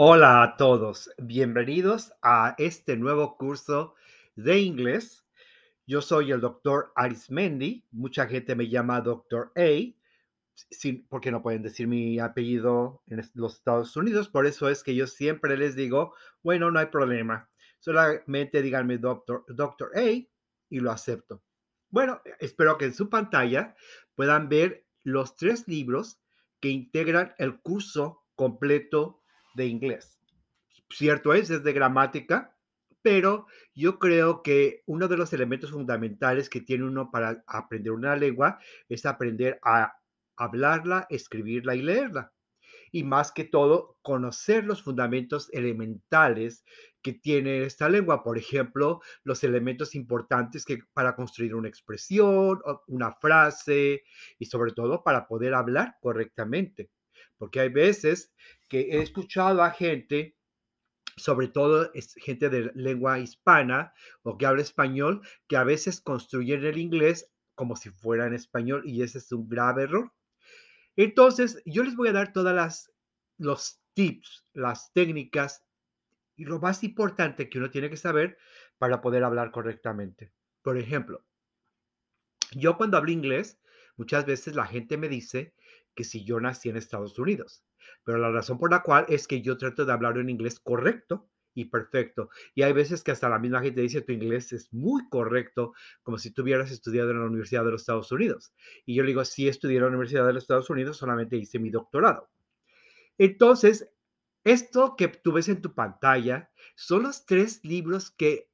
Hola a todos, bienvenidos a este nuevo curso de inglés. Yo soy el doctor Arismendi, mucha gente me llama doctor A, porque no pueden decir mi apellido en los Estados Unidos, por eso es que yo siempre les digo, bueno, no hay problema, solamente díganme doctor, doctor A y lo acepto. Bueno, espero que en su pantalla puedan ver los tres libros que integran el curso completo de inglés. Cierto es, es de gramática, pero yo creo que uno de los elementos fundamentales que tiene uno para aprender una lengua es aprender a hablarla, escribirla y leerla. Y más que todo, conocer los fundamentos elementales que tiene esta lengua. Por ejemplo, los elementos importantes que, para construir una expresión, una frase y sobre todo para poder hablar correctamente porque hay veces que he escuchado a gente, sobre todo gente de lengua hispana o que habla español, que a veces construyen el inglés como si fuera en español y ese es un grave error. Entonces, yo les voy a dar todas las los tips, las técnicas y lo más importante que uno tiene que saber para poder hablar correctamente. Por ejemplo, yo cuando hablo inglés, muchas veces la gente me dice si yo nací en Estados Unidos. Pero la razón por la cual es que yo trato de hablar en inglés correcto y perfecto. Y hay veces que hasta la misma gente dice, tu inglés es muy correcto, como si tuvieras estudiado en la Universidad de los Estados Unidos. Y yo le digo, sí estudié en la Universidad de los Estados Unidos, solamente hice mi doctorado. Entonces, esto que tú ves en tu pantalla son los tres libros que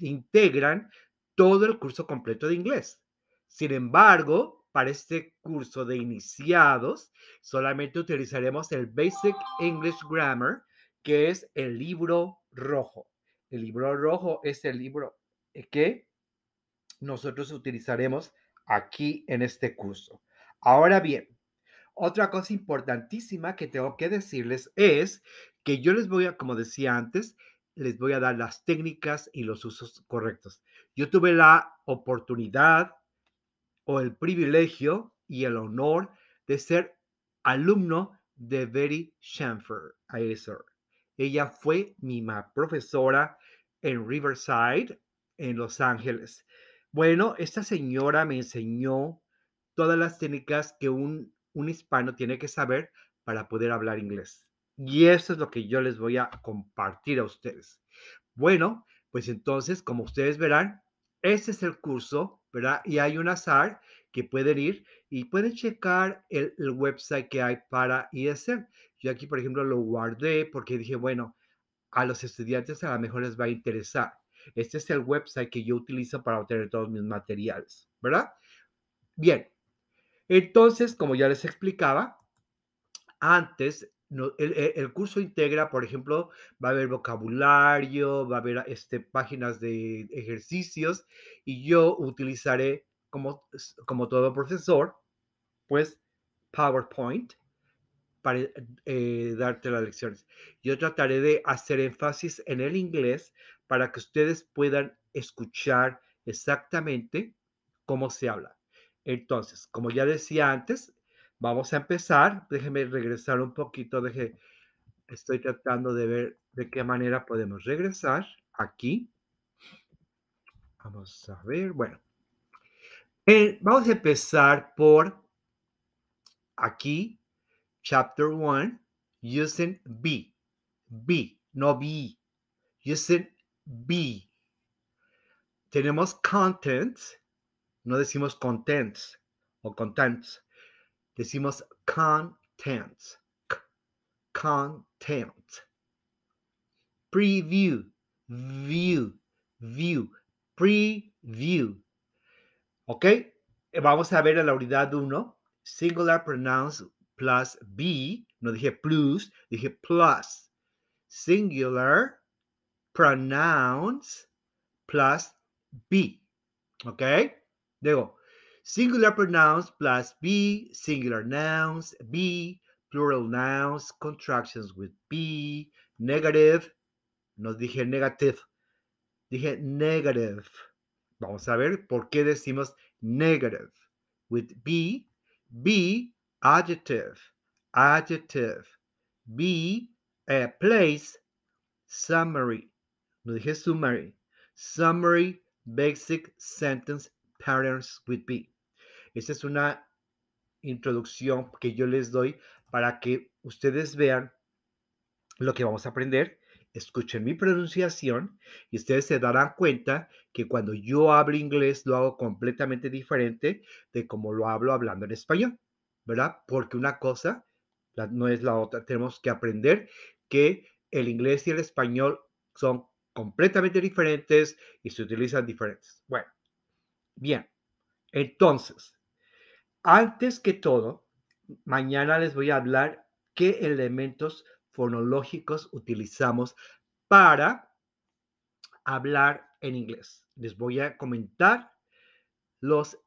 integran todo el curso completo de inglés. Sin embargo, para este curso de iniciados, solamente utilizaremos el Basic English Grammar, que es el libro rojo. El libro rojo es el libro eh, que nosotros utilizaremos aquí en este curso. Ahora bien, otra cosa importantísima que tengo que decirles es que yo les voy a, como decía antes, les voy a dar las técnicas y los usos correctos. Yo tuve la oportunidad o el privilegio y el honor de ser alumno de Betty Schaeffer. Ella fue mi profesora en Riverside, en Los Ángeles. Bueno, esta señora me enseñó todas las técnicas que un, un hispano tiene que saber para poder hablar inglés. Y eso es lo que yo les voy a compartir a ustedes. Bueno, pues entonces, como ustedes verán, este es el curso ¿verdad? Y hay un azar que pueden ir y pueden checar el, el website que hay para ISM. E. Yo aquí, por ejemplo, lo guardé porque dije, bueno, a los estudiantes a lo mejor les va a interesar. Este es el website que yo utilizo para obtener todos mis materiales, ¿verdad? Bien, entonces, como ya les explicaba, antes e, el, curso integra, por ejemplo, va a haber vocabulario, va a haber este, páginas de ejercicios y yo utilizaré, como, como todo profesor, pues PowerPoint para eh, darte las lecciones. Yo trataré de hacer énfasis en el inglés para que ustedes puedan escuchar exactamente cómo se habla. Entonces, como ya decía antes, Vamos a empezar. Déjeme regresar un poquito. estoy tratando de ver de qué manera podemos regresar aquí. Vamos a ver. Bueno, eh, vamos a empezar por aquí, chapter 1, using B. B. no B. Using B. Tenemos contents, no decimos contents o contents. Decimos content. Content. Preview. View. View. Preview. ¿Ok? Eh, vamos a ver la unidad 1. Singular pronouns plus B. No dije plus, dije plus. Singular pronouns plus be. ¿Ok? Digo, Singular pronouns plus be, singular nouns, be, plural nouns, contractions with be, negative, no dije negative, dije negative. Vamos a ver por qué decimos negative. With be, be, adjective, adjective, be, a place, summary, no dije summary, summary, basic sentence patterns with be. Esta es una introducción que yo les doy para que ustedes vean lo que vamos a aprender, escuchen mi pronunciación y ustedes se darán cuenta que cuando yo hablo inglés lo hago completamente diferente de como lo hablo hablando en español, ¿verdad? Porque una cosa no es la otra. Tenemos que aprender que el inglés y el español son completamente diferentes y se utilizan diferentes. Bueno, bien. Entonces, antes que todo, mañana les voy a hablar qué elementos fonológicos utilizamos para hablar en inglés. Les voy a comentar los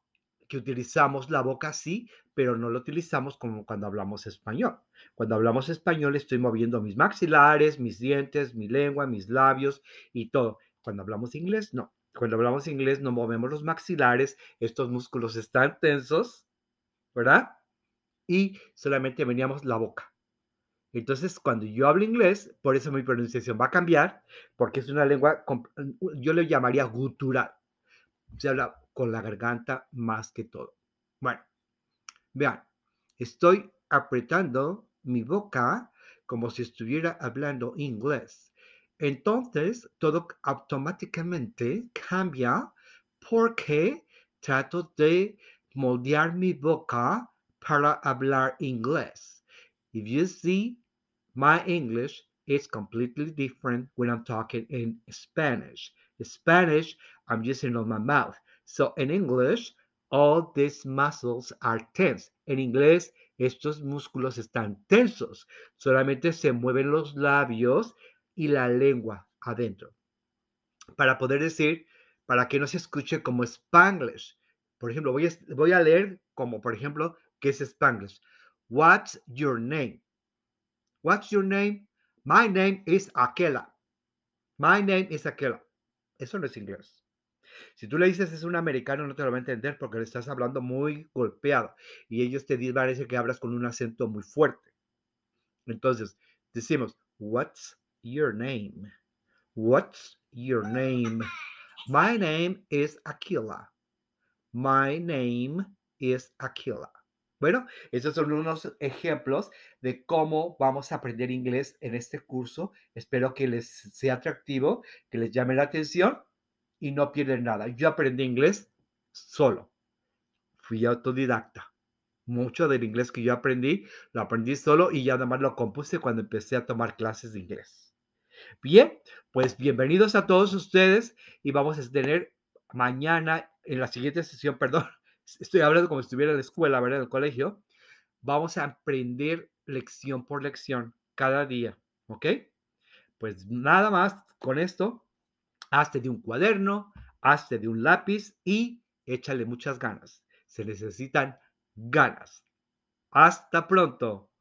que utilizamos la boca sí, pero no lo utilizamos como cuando hablamos español. Cuando hablamos español estoy moviendo mis maxilares, mis dientes, mi lengua, mis labios y todo. Cuando hablamos inglés, no. Cuando hablamos inglés no movemos los maxilares, estos músculos están tensos ¿verdad? Y solamente veníamos la boca. Entonces, cuando yo hablo inglés, por eso mi pronunciación va a cambiar, porque es una lengua, yo le llamaría gutural. Se habla con la garganta más que todo. Bueno, vean, estoy apretando mi boca como si estuviera hablando inglés. Entonces, todo automáticamente cambia porque trato de moldear mi boca para hablar inglés. If you see, my English is completely different when I'm talking in Spanish. Spanish, I'm using on my mouth. So in English, all these muscles are tense. En inglés, estos músculos están tensos. Solamente se mueven los labios y la lengua adentro. Para poder decir, para que no se escuche como Spanglish. Por ejemplo, voy a, leer como, por ejemplo, que es Spanglish. What's your name? What's your name? My name is Akela. My name is Aquila. Eso no es inglés. Si tú le dices es un americano, no te lo va a entender porque le estás hablando muy golpeado y ellos te dicen a que hablas con un acento muy fuerte. Entonces, decimos, What's your name? What's your name? My name is Aquila. My name is Aquila. Bueno, estos son unos ejemplos de cómo vamos a aprender inglés en este curso. Espero que les sea atractivo, que les llame la atención y no pierden nada. Yo aprendí inglés solo. Fui autodidacta. Mucho del inglés que yo aprendí, lo aprendí solo y ya más lo compuse cuando empecé a tomar clases de inglés. Bien, pues bienvenidos a todos ustedes y vamos a tener mañana, en la siguiente sesión, perdón, estoy hablando como si estuviera en la escuela, ¿verdad? En el colegio, vamos a aprender lección por lección cada día, ¿ok? Pues nada más con esto, hazte de un cuaderno, hazte de un lápiz y échale muchas ganas. Se necesitan ganas. Hasta pronto.